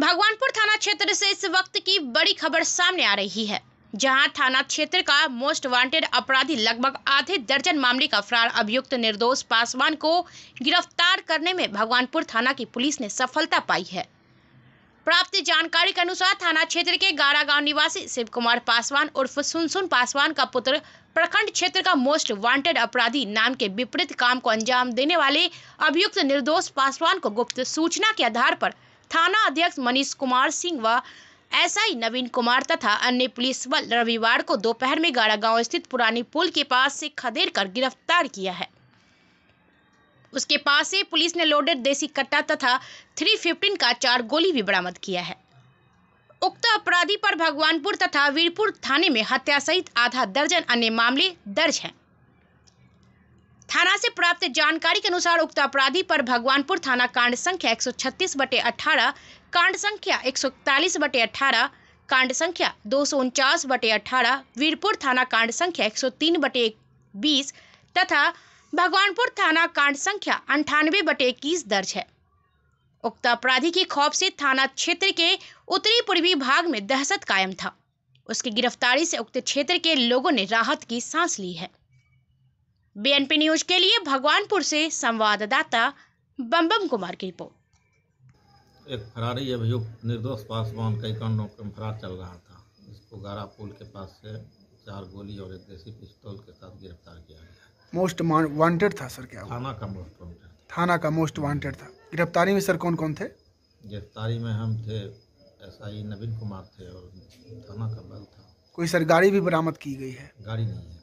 भगवानपुर थाना क्षेत्र से इस वक्त की बड़ी खबर सामने आ रही है जहां थाना क्षेत्र का मोस्ट वांटेड अपराधी लगभग आधे दर्जन मामले का फरार अभियुक्त निर्दोष पासवान को गिरफ्तार करने में भगवानपुर थाना की पुलिस ने सफलता पाई है प्राप्त जानकारी के अनुसार थाना क्षेत्र के गारा गांव निवासी शिव कुमार पासवान उर्फ सुनसुन पासवान का पुत्र प्रखंड क्षेत्र का मोस्ट वांटेड अपराधी नाम के विपरीत काम को अंजाम देने वाले अभियुक्त निर्दोष पासवान को गुप्त सूचना के आधार पर थाना अध्यक्ष मनीष कुमार सिंह व एसआई नवीन कुमार तथा अन्य पुलिस बल रविवार को दोपहर में गारा गांव स्थित पुरानी पुल के पास से खदेड़ कर गिरफ्तार किया है उसके पास से पुलिस ने लोडेड देसी कट्टा तथा थ्री फिफ्टीन का चार गोली भी बरामद किया है उक्त अपराधी पर भगवानपुर तथा वीरपुर थाने में हत्या सहित आधा दर्जन अन्य मामले दर्ज हैं थाना से प्राप्त जानकारी के अनुसार उक्त अपराधी पर भगवानपुर थाना कांड संख्या 136 बटे अठारह कांड संख्या 141 बटे अठारह कांड संख्या दो बटे अठारह वीरपुर थाना कांड संख्या 103 बटे बीस तथा भगवानपुर थाना कांड संख्या अंठानवे बटे इक्कीस दर्ज है उक्त अपराधी के खौफ से थाना क्षेत्र के उत्तरी पूर्वी भाग में दहशत कायम था उसकी गिरफ्तारी से उक्त क्षेत्र के लोगों ने राहत की सांस ली है बीएनपी न्यूज के लिए भगवानपुर से संवाददाता बम कुमार की रिपोर्ट एक फरारी अभियुक्त निर्दोष पासवान कई कांडों में फरार चल रहा था इसको गारा पुल के पास से चार गोली और एक देसी पिस्तौल के साथ गिरफ्तार किया गया मोस्ट वांटेड था सर क्या थाना का मोस्ट वांटेड थाना का मोस्ट वांटेड था गिरफ्तारी में सर कौन कौन थे गिरफ्तारी में हम थे एस आई नवीन कुमार थे और थाना का बल था कोई सर गाड़ी भी बरामद की गई है गाड़ी नहीं है